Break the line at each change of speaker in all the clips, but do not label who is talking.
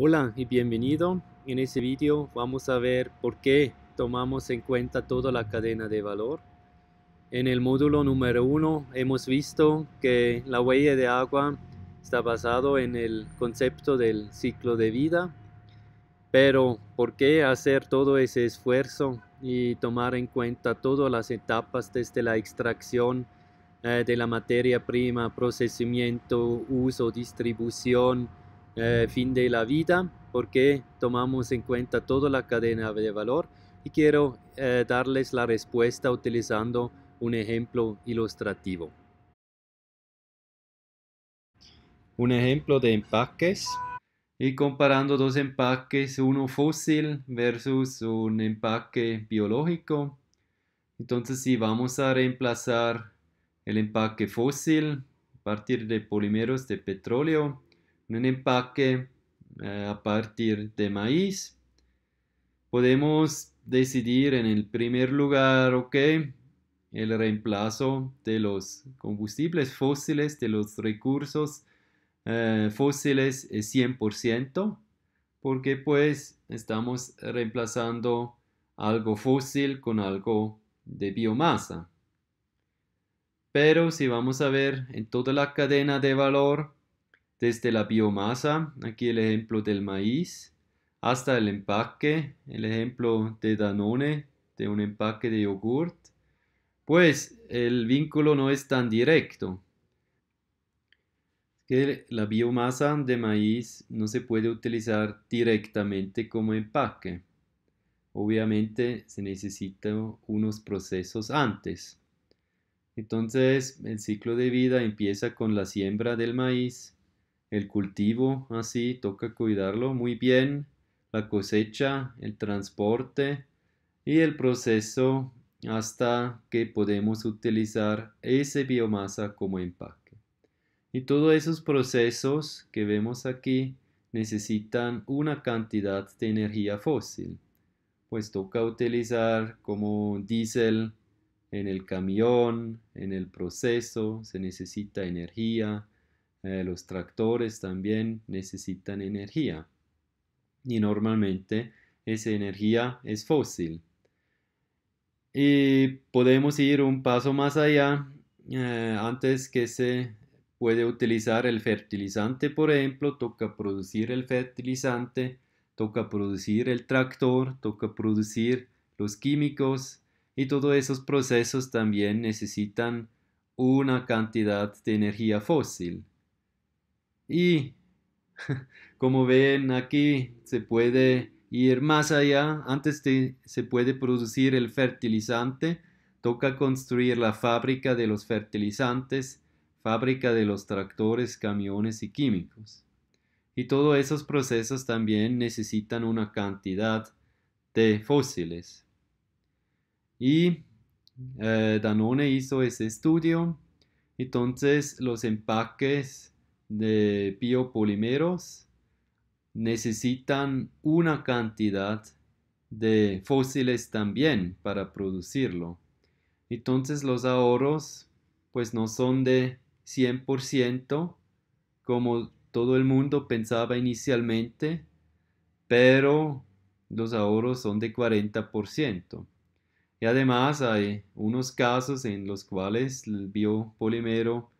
Hola y bienvenido. En este vídeo vamos a ver por qué tomamos en cuenta toda la cadena de valor. En el módulo número uno hemos visto que la huella de agua está basado en el concepto del ciclo de vida, pero ¿por qué hacer todo ese esfuerzo y tomar en cuenta todas las etapas desde la extracción eh, de la materia prima, procesamiento, uso, distribución, eh, fin de la vida porque tomamos en cuenta toda la cadena de valor y quiero eh, darles la respuesta utilizando un ejemplo ilustrativo. Un ejemplo de empaques y comparando dos empaques, uno fósil versus un empaque biológico. Entonces si vamos a reemplazar el empaque fósil a partir de polímeros de petróleo un empaque eh, a partir de maíz. Podemos decidir en el primer lugar, ok, el reemplazo de los combustibles fósiles, de los recursos eh, fósiles es eh, 100%, porque pues estamos reemplazando algo fósil con algo de biomasa. Pero si vamos a ver en toda la cadena de valor, desde la biomasa, aquí el ejemplo del maíz, hasta el empaque, el ejemplo de Danone, de un empaque de yogur, pues el vínculo no es tan directo. la biomasa de maíz no se puede utilizar directamente como empaque. Obviamente se necesitan unos procesos antes. Entonces el ciclo de vida empieza con la siembra del maíz, el cultivo, así toca cuidarlo muy bien, la cosecha, el transporte y el proceso hasta que podemos utilizar esa biomasa como empaque. Y todos esos procesos que vemos aquí necesitan una cantidad de energía fósil, pues toca utilizar como diésel en el camión, en el proceso, se necesita energía, eh, los tractores también necesitan energía y normalmente esa energía es fósil. Y podemos ir un paso más allá eh, antes que se puede utilizar el fertilizante, por ejemplo, toca producir el fertilizante, toca producir el tractor, toca producir los químicos y todos esos procesos también necesitan una cantidad de energía fósil. Y como ven aquí, se puede ir más allá. Antes de, se puede producir el fertilizante, toca construir la fábrica de los fertilizantes, fábrica de los tractores, camiones y químicos. Y todos esos procesos también necesitan una cantidad de fósiles. Y eh, Danone hizo ese estudio. Entonces los empaques de biopolímeros necesitan una cantidad de fósiles también para producirlo. Entonces los ahorros pues no son de 100% como todo el mundo pensaba inicialmente, pero los ahorros son de 40%. Y además hay unos casos en los cuales el biopolímero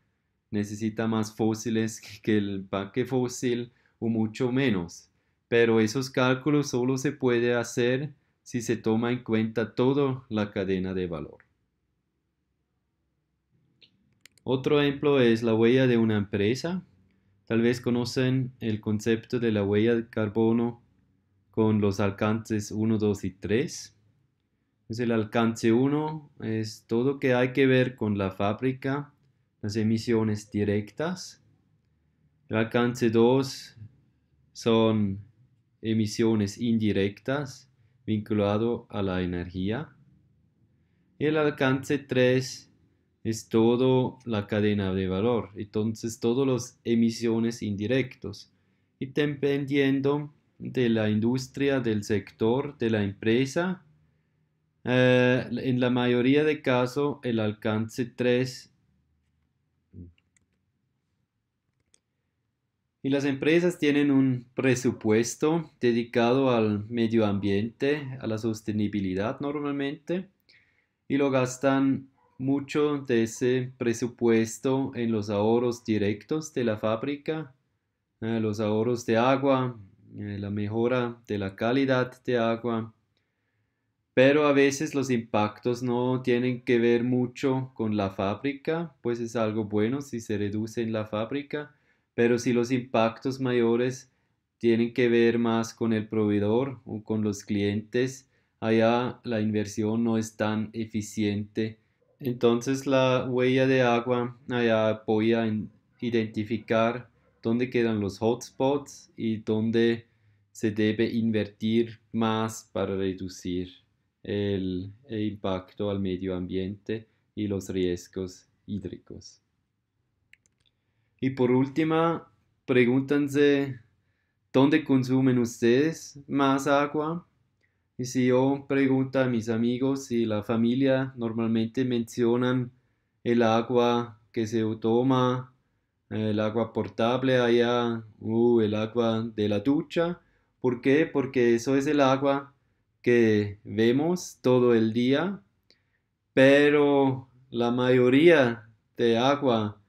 necesita más fósiles que el parque fósil o mucho menos. Pero esos cálculos solo se puede hacer si se toma en cuenta toda la cadena de valor. Otro ejemplo es la huella de una empresa. Tal vez conocen el concepto de la huella de carbono con los alcances 1, 2 y 3. el alcance 1 es todo que hay que ver con la fábrica las emisiones directas. El alcance 2 son emisiones indirectas vinculado a la energía. Y el alcance 3 es toda la cadena de valor, entonces todas las emisiones indirectos. Y dependiendo de la industria, del sector, de la empresa, eh, en la mayoría de casos el alcance 3 Y las empresas tienen un presupuesto dedicado al medio ambiente, a la sostenibilidad normalmente, y lo gastan mucho de ese presupuesto en los ahorros directos de la fábrica, eh, los ahorros de agua, eh, la mejora de la calidad de agua, pero a veces los impactos no tienen que ver mucho con la fábrica, pues es algo bueno si se reduce en la fábrica, pero si los impactos mayores tienen que ver más con el proveedor o con los clientes, allá la inversión no es tan eficiente. Entonces la huella de agua allá apoya en identificar dónde quedan los hotspots y dónde se debe invertir más para reducir el impacto al medio ambiente y los riesgos hídricos. Y por última, pregúntense dónde consumen ustedes más agua. Y si yo pregunto a mis amigos y la familia, normalmente mencionan el agua que se toma, el agua portable allá, uh, el agua de la ducha. ¿Por qué? Porque eso es el agua que vemos todo el día, pero la mayoría de agua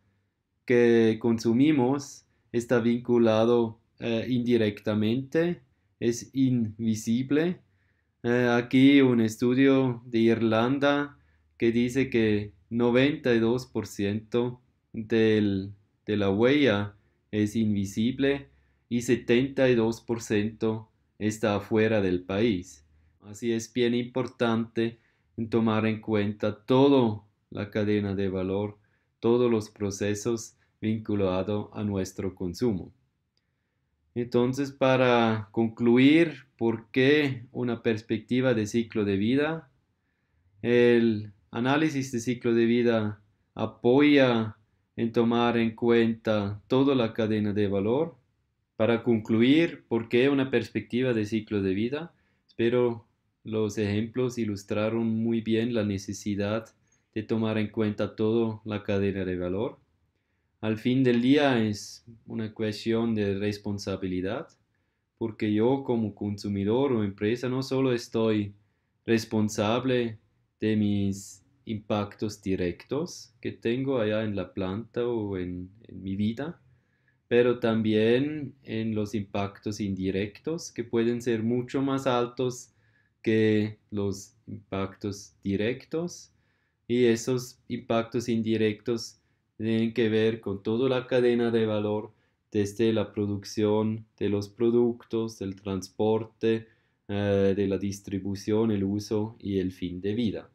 consumimos está vinculado eh, indirectamente, es invisible. Eh, aquí un estudio de Irlanda que dice que 92% de la huella es invisible y 72% está afuera del país. Así es bien importante tomar en cuenta toda la cadena de valor, todos los procesos vinculado a nuestro consumo. Entonces, para concluir, ¿por qué una perspectiva de ciclo de vida? El análisis de ciclo de vida apoya en tomar en cuenta toda la cadena de valor. Para concluir, ¿por qué una perspectiva de ciclo de vida? Espero los ejemplos ilustraron muy bien la necesidad de tomar en cuenta toda la cadena de valor al fin del día es una cuestión de responsabilidad, porque yo como consumidor o empresa no solo estoy responsable de mis impactos directos que tengo allá en la planta o en, mi vida, pero también en los impactos indirectos que pueden ser mucho más altos que los impactos directos y esos impactos indirectos tienen que ver con toda la cadena de valor, desde la producción de los productos, del transporte, eh, de la distribución, el uso y el fin de vida.